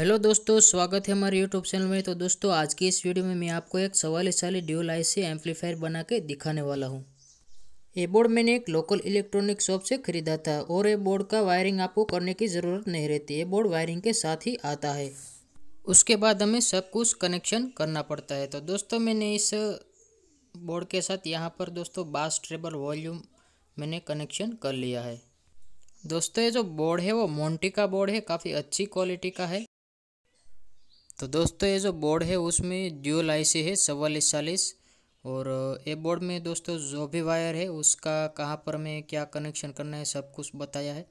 hello दोस्तों स्वागत है हमारे यूट्यूब चैनल में तो दोस्तों आज की इस वीडियो में मैं आपको एक चवालीस साली ड्यूल आई सी एम्पलीफायर बना के दिखाने वाला हूँ ये बोर्ड मैंने एक लोकल इलेक्ट्रॉनिक शॉप से खरीदा था और ये बोर्ड का वायरिंग आपको करने की ज़रूरत नहीं रहती ये बोर्ड वायरिंग के साथ ही आता है उसके बाद हमें सब कुछ कनेक्शन करना पड़ता है तो दोस्तों मैंने इस बोर्ड के साथ यहाँ पर दोस्तों बास ट्रेबल वॉल्यूम मैंने कनेक्शन कर लिया है दोस्तों ये जो बोर्ड है वो मोन्टी का बोर्ड है काफ़ी अच्छी क्वालिटी का है तो दोस्तों ये जो बोर्ड है उसमें ड्यूल आई सी है चवालीस चालीस और ये बोर्ड में दोस्तों जो भी वायर है उसका कहाँ पर में क्या कनेक्शन करना है सब कुछ बताया है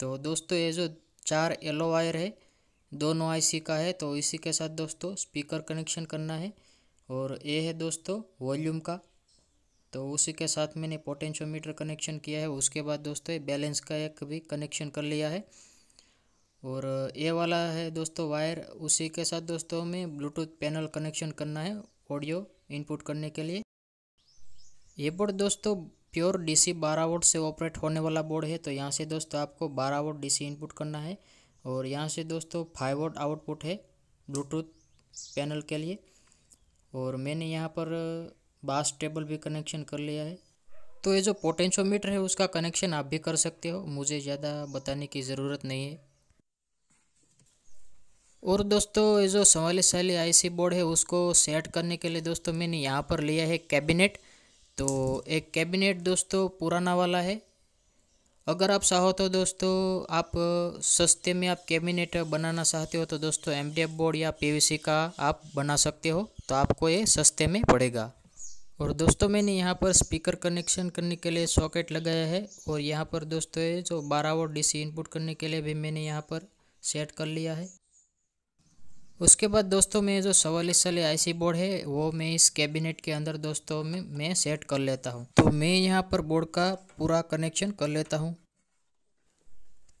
तो दोस्तों ये जो चार येलो वायर है दोनों आईसी का है तो इसी के साथ दोस्तों स्पीकर कनेक्शन करना है और ये है दोस्तों वॉल्यूम का तो उसी के साथ मैंने पोटेंशियोमीटर कनेक्शन किया है उसके बाद दोस्तों बैलेंस का एक भी कनेक्शन कर लिया है और ये वाला है दोस्तों वायर उसी के साथ दोस्तों हमें ब्लूटूथ पैनल कनेक्शन करना है ऑडियो इनपुट करने के लिए ये बोर्ड दोस्तों प्योर डीसी 12 वोल्ट से ऑपरेट होने वाला बोर्ड है तो यहाँ से दोस्तों आपको 12 वोल्ट डीसी इनपुट करना है और यहाँ से दोस्तों फाइव वोल्ट आउटपुट है ब्लूटूथ पैनल के लिए और मैंने यहाँ पर बास टेबल भी कनेक्शन कर लिया है तो ये जो पोटेंशियोमीटर है उसका कनेक्शन आप भी कर सकते हो मुझे ज़्यादा बताने की ज़रूरत नहीं है और दोस्तों ये जो सवाली वाली आईसी बोर्ड है उसको सेट करने के लिए दोस्तों मैंने यहाँ पर लिया है कैबिनेट तो एक कैबिनेट दोस्तों पुराना वाला है अगर आप चाहो तो दोस्तों आप सस्ते में आप कैबिनेट बनाना चाहते हो तो दोस्तों एम बोर्ड या पी का आप बना सकते हो तो आपको ये सस्ते में पड़ेगा और दोस्तों मैंने यहाँ पर स्पीकर कनेक्शन करने के लिए सॉकेट लगाया है और यहाँ पर दोस्तों ये जो बारह वोट डीसी इनपुट करने के लिए भी मैंने यहाँ पर सेट कर लिया है उसके बाद दोस्तों मैं जो सवालिस वाली आईसी बोर्ड है वो मैं इस कैबिनेट के अंदर दोस्तों में मैं सेट कर लेता हूँ तो मैं यहाँ पर बोर्ड का पूरा कनेक्शन कर लेता हूँ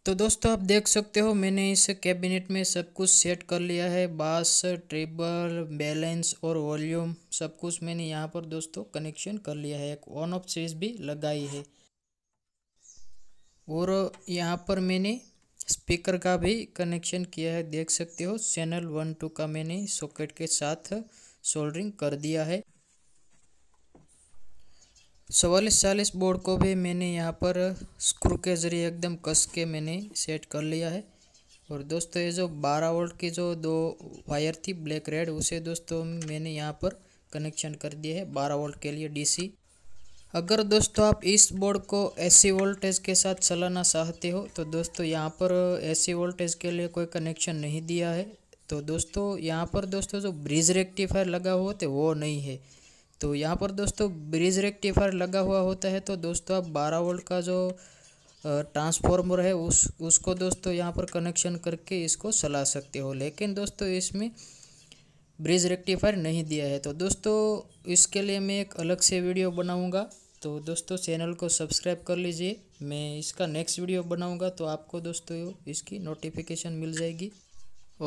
तो दोस्तों आप देख सकते हो मैंने इस कैबिनेट में सब कुछ सेट कर लिया है बास ट्रिबल बैलेंस और वॉल्यूम सब कुछ मैंने यहाँ पर दोस्तों कनेक्शन कर लिया है एक ऑन ऑफ स्विच भी लगाई है और यहाँ पर मैंने स्पीकर का भी कनेक्शन किया है देख सकते हो चैनल वन टू का मैंने सॉकेट के साथ सोल्डरिंग कर दिया है चवालीस चालीस बोर्ड को भी मैंने यहाँ पर स्क्रू के ज़रिए एकदम कस के मैंने सेट कर लिया है और दोस्तों ये जो 12 वोल्ट की जो दो वायर थी ब्लैक रेड उसे दोस्तों मैंने यहाँ पर कनेक्शन कर दिया है 12 वोल्ट के लिए डीसी अगर दोस्तों आप इस बोर्ड को एसी वोल्टेज के साथ चलाना चाहते हो तो दोस्तों यहाँ पर एसी वोल्टेज के लिए कोई कनेक्शन नहीं दिया है तो दोस्तों यहाँ पर दोस्तों जो ब्रिज रेक्टिफायर लगा हुआ होते वो नहीं है तो यहाँ पर दोस्तों ब्रिज रेक्टिफायर लगा हुआ होता है तो दोस्तों आप बारह वोल्ट का जो ट्रांसफॉर्मर है उस उसको दोस्तों यहाँ पर कनेक्शन करके इसको चला सकते हो लेकिन दोस्तों इसमें ब्रिज रेक्टिफायर नहीं दिया है तो दोस्तों इसके लिए मैं एक अलग से वीडियो बनाऊंगा तो दोस्तों चैनल को सब्सक्राइब कर लीजिए मैं इसका नेक्स्ट वीडियो बनाऊंगा तो आपको दोस्तों इसकी नोटिफिकेशन मिल जाएगी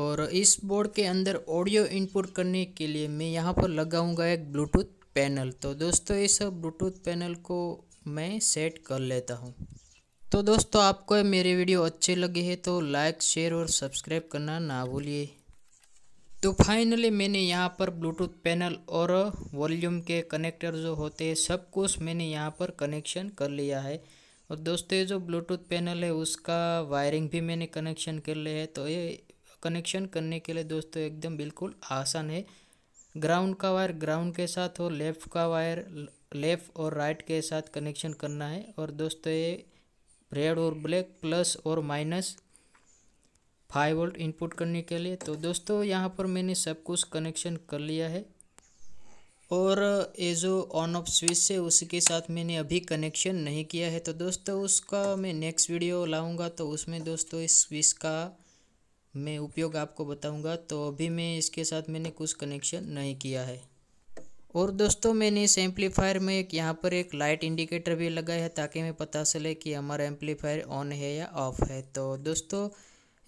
और इस बोर्ड के अंदर ऑडियो इनपुट करने के लिए मैं यहाँ पर लगाऊँगा एक ब्लूटूथ पैनल तो दोस्तों इस ब्लूटूथ पैनल को मैं सेट कर लेता हूँ तो दोस्तों आपको मेरी वीडियो अच्छी लगी है तो लाइक शेयर और सब्सक्राइब करना ना भूलिए तो फाइनली मैंने यहाँ पर ब्लूटूथ पैनल और वॉल्यूम के कनेक्टर जो होते हैं सब कुछ मैंने यहाँ पर कनेक्शन कर लिया है और दोस्तों ये जो ब्लूटूथ पैनल है उसका वायरिंग भी मैंने कनेक्शन कर लिया है तो ये कनेक्शन करने के लिए दोस्तों एकदम बिल्कुल आसान है ग्राउंड का वायर ग्राउंड के साथ और लेफ़्ट का वायर लेफ़्ट और राइट के साथ कनेक्शन करना है और दोस्तों ये रेड और ब्लैक प्लस और माइनस फाइव वोल्ट इनपुट करने के लिए तो दोस्तों यहाँ पर मैंने सब कुछ कनेक्शन कर लिया है और ये जो ऑन ऑफ स्विच है उसके साथ मैंने अभी कनेक्शन नहीं किया है तो दोस्तों उसका मैं नेक्स्ट वीडियो लाऊंगा तो उसमें दोस्तों इस स्विच का मैं उपयोग आपको बताऊंगा तो अभी मैं इसके साथ मैंने कुछ कनेक्शन नहीं किया है और दोस्तों मैंने इस एम्पलीफायर में एक यहाँ पर एक लाइट इंडिकेटर भी लगाया है ताकि हमें पता चले कि हमारा एम्पलीफायर ऑन है या ऑफ है तो दोस्तों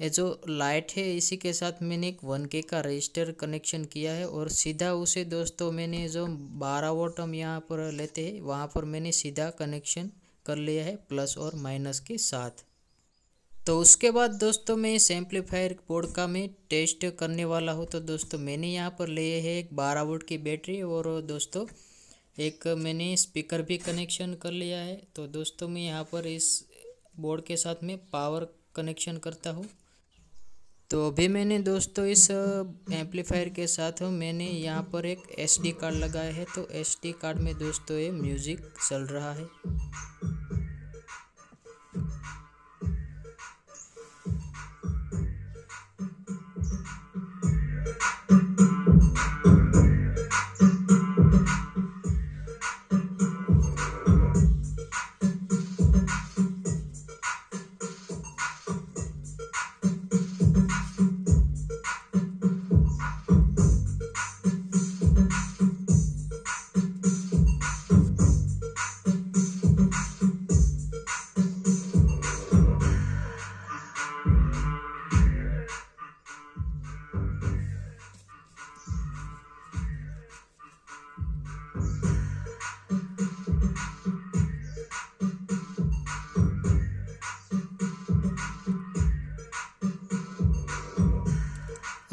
ये जो लाइट है इसी के साथ मैंने एक वन के का रजिस्टर कनेक्शन किया है और सीधा उसे दोस्तों मैंने जो बारह वोट हम यहाँ पर लेते हैं वहाँ पर मैंने सीधा कनेक्शन कर लिया है प्लस और माइनस के साथ तो उसके बाद दोस्तों मैं इस एम्पलीफायर बोर्ड का मैं टेस्ट करने वाला हूँ तो दोस्तों मैंने यहाँ पर लिए है एक बारह वोट की बैटरी और दोस्तों एक मैंने स्पीकर भी कनेक्शन कर लिया है तो दोस्तों मैं यहाँ पर इस बोर्ड के साथ में पावर कनेक्शन करता हूँ तो अभी मैंने दोस्तों इस एम्पलीफायर के साथ मैंने यहाँ पर एक एसडी कार्ड लगाया है तो एसडी कार्ड में दोस्तों ये म्यूज़िक चल रहा है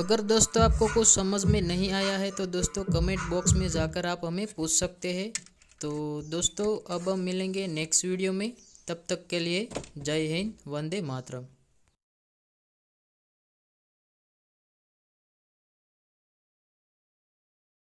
अगर दोस्तों आपको कुछ समझ में नहीं आया है तो दोस्तों कमेंट बॉक्स में जाकर आप हमें पूछ सकते हैं तो दोस्तों अब हम मिलेंगे नेक्स्ट वीडियो में तब तक के लिए जय हिंद वंदे मातरम